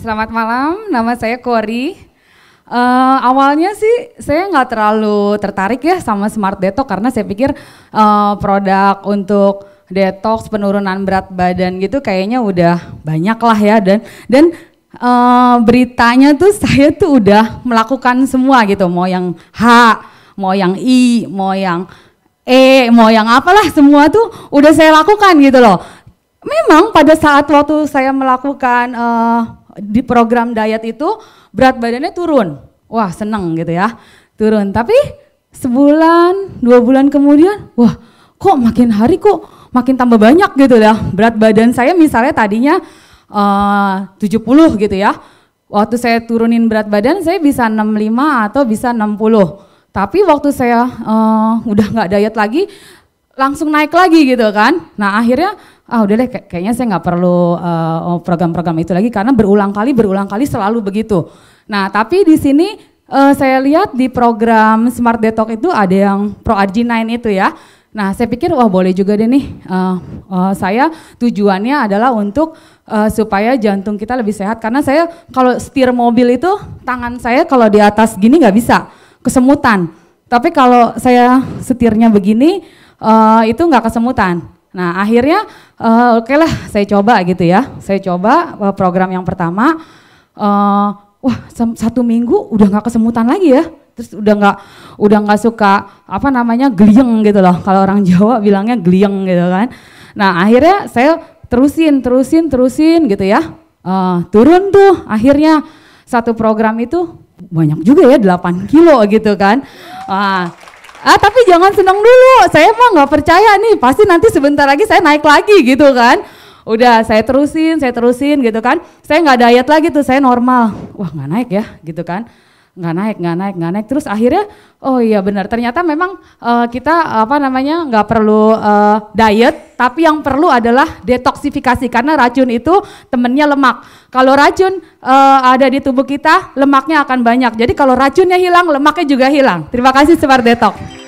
selamat malam, nama saya Kori. Uh, awalnya sih saya nggak terlalu tertarik ya sama smart detox karena saya pikir uh, produk untuk detox penurunan berat badan gitu kayaknya udah banyak lah ya dan dan uh, beritanya tuh saya tuh udah melakukan semua gitu mau yang H, mau yang I, mau yang E, mau yang apalah semua tuh udah saya lakukan gitu loh memang pada saat waktu saya melakukan uh, di program diet itu berat badannya turun. Wah seneng gitu ya, turun. Tapi sebulan, dua bulan kemudian, wah kok makin hari kok makin tambah banyak gitu ya. Berat badan saya misalnya tadinya eh, uh, 70 gitu ya. Waktu saya turunin berat badan saya bisa 65 atau bisa 60. Tapi waktu saya uh, udah nggak diet lagi, langsung naik lagi gitu kan. Nah akhirnya ah udah deh kayaknya saya nggak perlu eh, oh, program-program uh, itu lagi karena berulang kali berulang kali selalu begitu. Nah tapi di sini uh, saya lihat di program Smart Detox itu ada yang Pro RG9 itu ya. Nah saya pikir wah boleh juga deh nih uh, uh, saya tujuannya adalah untuk uh, supaya jantung kita lebih sehat karena saya kalau setir mobil itu tangan saya kalau di atas gini nggak bisa kesemutan. Tapi kalau saya setirnya begini uh, itu nggak kesemutan. Nah akhirnya uh, oke okay lah saya coba gitu ya, saya coba uh, program yang pertama, uh, wah satu minggu udah nggak kesemutan lagi ya, terus udah nggak udah nggak suka apa namanya gelieng gitu loh, kalau orang Jawa bilangnya gelieng gitu kan. Nah akhirnya saya terusin terusin terusin gitu ya, uh, turun tuh akhirnya satu program itu banyak juga ya 8 kilo gitu kan. Uh, ah tapi jangan senang dulu saya mah nggak percaya nih pasti nanti sebentar lagi saya naik lagi gitu kan udah saya terusin saya terusin gitu kan saya nggak diet lagi tuh saya normal wah nggak naik ya gitu kan nggak naik nggak naik nggak naik terus akhirnya oh iya benar ternyata memang uh, kita apa namanya nggak perlu uh, diet tapi yang perlu adalah detoksifikasi karena racun itu temennya lemak kalau racun uh, ada di tubuh kita lemaknya akan banyak jadi kalau racunnya hilang lemaknya juga hilang terima kasih Smart Detox